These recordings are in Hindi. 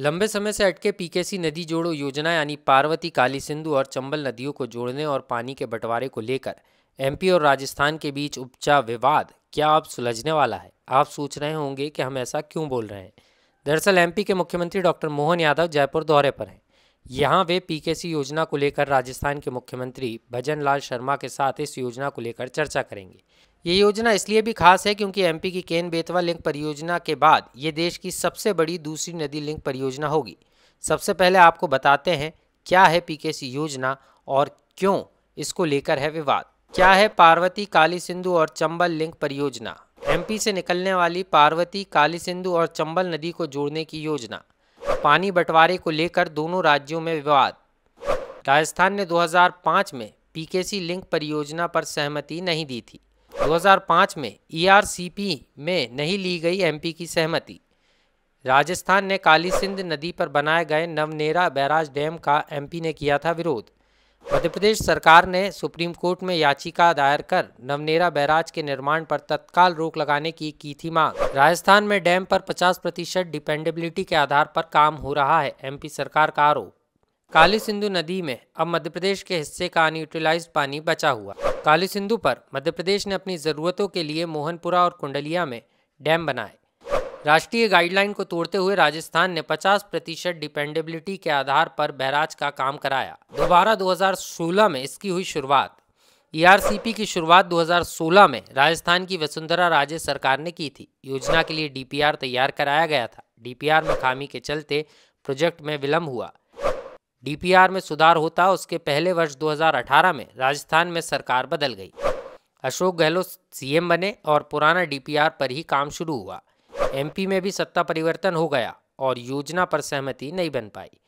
लंबे समय से अटके पीकेसी नदी जोड़ो योजना यानी पार्वती काली सिंधु और चंबल नदियों को जोड़ने और पानी के बंटवारे को लेकर एमपी और राजस्थान के बीच उपजा विवाद क्या अब सुलझने वाला है आप सोच रहे होंगे कि हम ऐसा क्यों बोल रहे हैं दरअसल एमपी के मुख्यमंत्री डॉक्टर मोहन यादव जयपुर दौरे पर हैं यहाँ वे पीकेसी योजना को लेकर राजस्थान के मुख्यमंत्री भजन लाल शर्मा के साथ इस योजना को लेकर चर्चा करेंगे ये योजना इसलिए भी खास है क्योंकि एमपी की केन बेतवा लिंक परियोजना के बाद ये देश की सबसे बड़ी दूसरी नदी लिंक परियोजना होगी सबसे पहले आपको बताते हैं क्या है पीकेसी योजना और क्यों इसको लेकर है विवाद क्या है पार्वती काली सिंधु और चंबल लिंक परियोजना एमपी से निकलने वाली पार्वती काली सिंधु और चंबल नदी को जोड़ने की योजना पानी बंटवारे को लेकर दोनों राज्यों में विवाद राजस्थान ने 2005 में पीकेसी लिंक परियोजना पर सहमति नहीं दी थी 2005 में ईआरसीपी e में नहीं ली गई एमपी की सहमति राजस्थान ने काली सिंध नदी पर बनाए गए नवनेरा बैराज डैम का एमपी ने किया था विरोध मध्य प्रदेश सरकार ने सुप्रीम कोर्ट में याचिका दायर कर नवनेरा बैराज के निर्माण पर तत्काल रोक लगाने की की थी मांग राजस्थान में डैम पर 50 प्रतिशत डिपेंडेबिलिटी के आधार पर काम हो रहा है एमपी सरकार का आरोप काली सिंधु नदी में अब मध्य प्रदेश के हिस्से का अनयूटिलाइज पानी बचा हुआ काली सिंधु पर मध्य प्रदेश ने अपनी ज़रूरतों के लिए मोहनपुरा और कुंडलिया में डैम बनाए राष्ट्रीय गाइडलाइन को तोड़ते हुए राजस्थान ने 50 प्रतिशत डिपेंडेबिलिटी के आधार पर बैराज का काम कराया दोबारा 2016 में इसकी हुई शुरुआत ईआरसीपी e की शुरुआत 2016 में राजस्थान की वसुंधरा राजे सरकार ने की थी योजना के लिए डीपीआर तैयार कराया गया था डीपीआर में खामी के चलते प्रोजेक्ट में विलम्ब हुआ डीपीआर में सुधार होता उसके पहले वर्ष दो में राजस्थान में सरकार बदल गई अशोक गहलोत सीएम बने और पुराना डीपीआर पर ही काम शुरू हुआ एमपी में भी सत्ता परिवर्तन हो गया और योजना पर सहमति नहीं बन पाई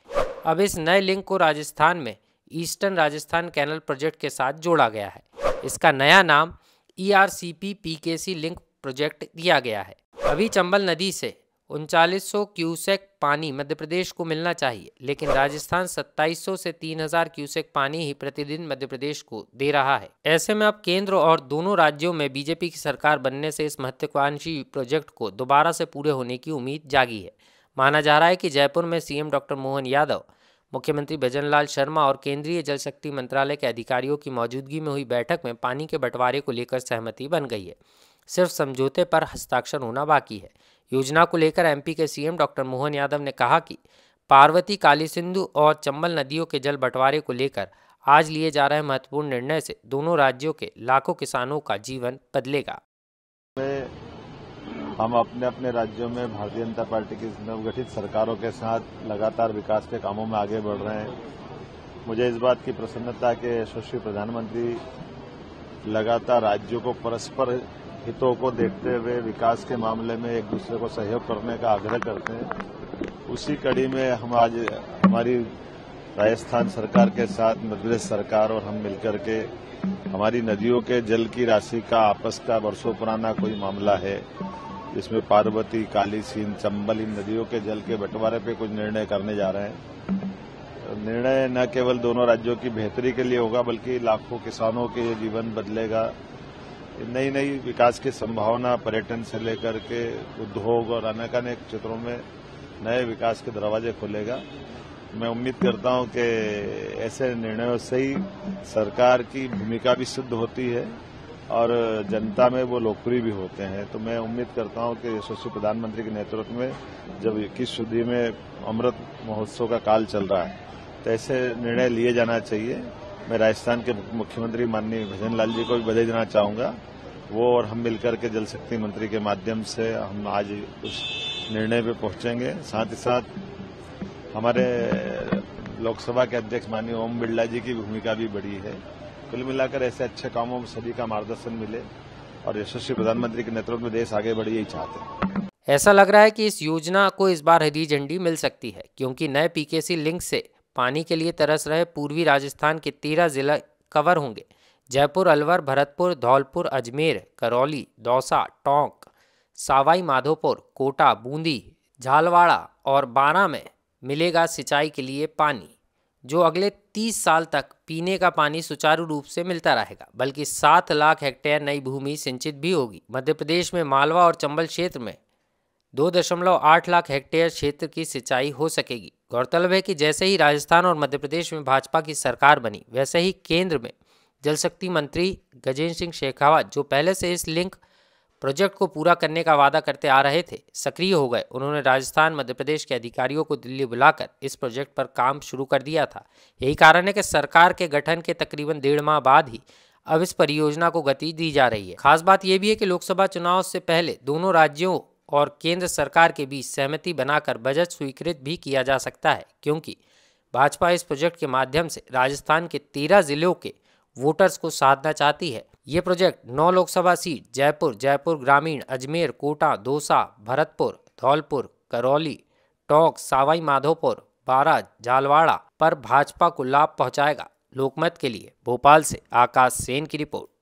अब इस नए लिंक को राजस्थान में ईस्टर्न राजस्थान कैनल प्रोजेक्ट के साथ जोड़ा गया है इसका नया नाम E R C P P K C link project दिया गया है अभी चंबल नदी से उनचालीस सौ क्यूसेक पानी मध्य प्रदेश को मिलना चाहिए लेकिन राजस्थान 2700 से 3000 क्यूसेक पानी ही प्रतिदिन मध्य प्रदेश को दे रहा है ऐसे में अब केंद्र और दोनों राज्यों में बीजेपी की सरकार बनने से इस महत्वाकांक्षी प्रोजेक्ट को दोबारा से पूरे होने की उम्मीद जागी है माना जा रहा है कि जयपुर में सीएम डॉक्टर मोहन यादव मुख्यमंत्री भजन शर्मा और केंद्रीय जल शक्ति मंत्रालय के अधिकारियों की मौजूदगी में हुई बैठक में पानी के बंटवारे को लेकर सहमति बन गई है सिर्फ समझौते पर हस्ताक्षर होना बाकी है योजना को लेकर एमपी के सीएम डॉक्टर मोहन यादव ने कहा कि पार्वती काली सिंधु और चंबल नदियों के जल बंटवारे को लेकर आज लिए जा रहे महत्वपूर्ण निर्णय से दोनों राज्यों के लाखों किसानों का जीवन बदलेगा हम अपने अपने राज्यों में भारतीय जनता पार्टी की नवगठित सरकारों के साथ लगातार विकास के कामों में आगे बढ़ रहे हैं मुझे इस बात की प्रसन्नता के यशस्वी प्रधानमंत्री लगातार राज्यों को परस्पर हितों को देखते हुए विकास के मामले में एक दूसरे को सहयोग करने का आग्रह करते हैं उसी कड़ी में हम आज हमारी राजस्थान सरकार के साथ मध्यप्रदेश सरकार और हम मिलकर के हमारी नदियों के जल की राशि का आपस का वर्षों पुराना कोई मामला है जिसमें पार्वती काली सीन चंबल इन नदियों के जल के बंटवारे पे कुछ निर्णय करने जा रहे हैं निर्णय न केवल दोनों राज्यों की बेहतरी के लिए होगा बल्कि लाखों किसानों के जीवन बदलेगा नई नई विकास की संभावना पर्यटन से लेकर के उद्योग और अनेक अनेक क्षेत्रों में नए विकास के दरवाजे खोलेगा मैं उम्मीद करता हूं कि ऐसे निर्णयों से ही सरकार की भूमिका भी सिद्ध होती है और जनता में वो लोकप्रिय भी होते हैं तो मैं उम्मीद करता हूं कि यशस्वी प्रधानमंत्री के नेतृत्व में जब इक्कीस सदी में अमृत महोत्सव का काल चल रहा है तो ऐसे निर्णय लिए जाना चाहिए मैं राजस्थान के मुख्यमंत्री माननीय भजन लाल जी को भी बधाई देना चाहूंगा वो और हम मिलकर के जल शक्ति मंत्री के माध्यम से हम आज उस निर्णय पे पहुंचेंगे साथ ही साथ हमारे लोकसभा के अध्यक्ष माननीय ओम बिरला जी की भूमिका भी बड़ी है कुल मिलाकर ऐसे अच्छे कामों में सभी का मार्गदर्शन मिले और यशस्वी प्रधानमंत्री के नेतृत्व में देश आगे बढ़े यही चाहते ऐसा लग रहा है कि इस योजना को इस बार हरी झंडी मिल सकती है क्योंकि नए पीकेसी लिंक से पानी के लिए तरस रहे पूर्वी राजस्थान के तेरह जिला कवर होंगे जयपुर अलवर भरतपुर धौलपुर अजमेर करौली दौसा टोंक सावाई माधोपुर कोटा बूंदी झालवाड़ा और बारा में मिलेगा सिंचाई के लिए पानी जो अगले 30 साल तक पीने का पानी सुचारू रूप से मिलता रहेगा बल्कि 7 लाख हेक्टेयर नई भूमि सिंचित भी होगी मध्य प्रदेश में मालवा और चंबल क्षेत्र में दो दशमलव आठ लाख हेक्टेयर क्षेत्र की सिंचाई हो सकेगी गौरतलब है कि जैसे ही राजस्थान और मध्य प्रदेश में भाजपा की सरकार बनी वैसे ही केंद्र में जल शक्ति मंत्री गजेंद्र सिंह शेखावत जो पहले से इस लिंक प्रोजेक्ट को पूरा करने का वादा करते आ रहे थे सक्रिय हो गए उन्होंने राजस्थान मध्य प्रदेश के अधिकारियों को दिल्ली बुलाकर इस प्रोजेक्ट पर काम शुरू कर दिया था यही कारण है कि सरकार के गठन के तकरीबन डेढ़ माह बाद ही अब इस परियोजना को गति दी जा रही है खास बात यह भी है कि लोकसभा चुनाव से पहले दोनों राज्यों और केंद्र सरकार के बीच सहमति बनाकर बजट स्वीकृत भी किया जा सकता है क्योंकि भाजपा इस प्रोजेक्ट के माध्यम से राजस्थान के तेरह जिलों के वोटर्स को साधना चाहती है ये प्रोजेक्ट नौ लोकसभा सीट जयपुर जयपुर ग्रामीण अजमेर कोटा दौसा भरतपुर धौलपुर करौली टोंक सावाई माधोपुर बारा झालवाड़ा पर भाजपा को लाभ पहुंचाएगा लोकमत के लिए भोपाल से आकाश सेन की रिपोर्ट